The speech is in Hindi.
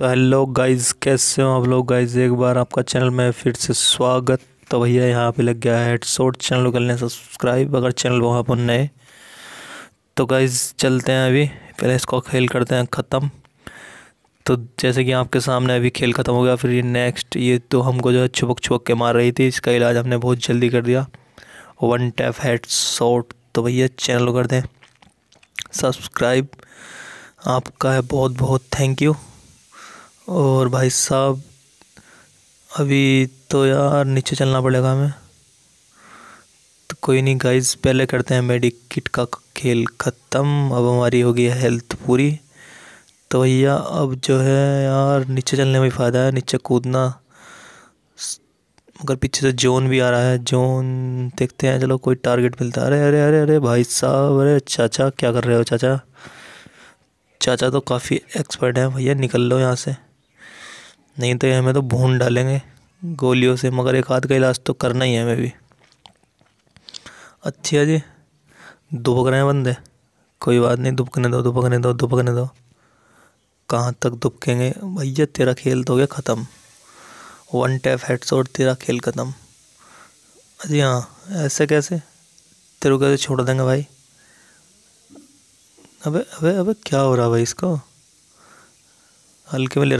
तो हेलो गाइस कैसे हो आप लोग गाइस एक बार आपका चैनल में फिर से स्वागत तो भैया यहाँ पे लग गया है हेडसोट चैनल को कर लें सब्सक्राइब अगर चैनल वहाँ पर नए तो गाइस चलते हैं अभी पहले इसको खेल करते हैं ख़त्म तो जैसे कि आपके सामने अभी खेल ख़त्म हो गया फिर ये नेक्स्ट ये तो हमको जो है छुपक छुपक के मार रही थी इसका इलाज हमने बहुत जल्दी कर दिया वन टैप हेड शॉट तो भैया चैनल कर दें सब्सक्राइब आपका है बहुत बहुत थैंक यू और भाई साहब अभी तो यार नीचे चलना पड़ेगा हमें तो कोई नहीं गाइस पहले करते हैं मेडिकट का खेल ख़त्म अब हमारी होगी हेल्थ पूरी तो भैया अब जो है यार नीचे चलने में फ़ायदा है नीचे कूदना मगर पीछे से जोन भी आ रहा है जोन देखते हैं चलो कोई टारगेट मिलता है अरे अरे अरे अरे भाई साहब अरे चाचा क्या कर रहे हो चाचा चाचा तो काफ़ी एक्सपर्ट हैं भैया निकल लो यहाँ से नहीं तो हमें तो भून डालेंगे गोलियों से मगर एक हाथ का इलाज तो करना ही है हमें भी अच्छी है जी दुबक रहे हैं बंदे कोई बात नहीं दुबकने दो दुबकने दो दुबकने दो कहाँ तक दुबकेंगे भैया तेरा खेल तो गया ख़त्म वन टैप और तेरा खेल ख़त्म अजी हाँ ऐसे कैसे तेरे को कैसे छोड़ देंगे भाई अबे अबे अबे क्या हो रहा भाई इसको हल्के में ले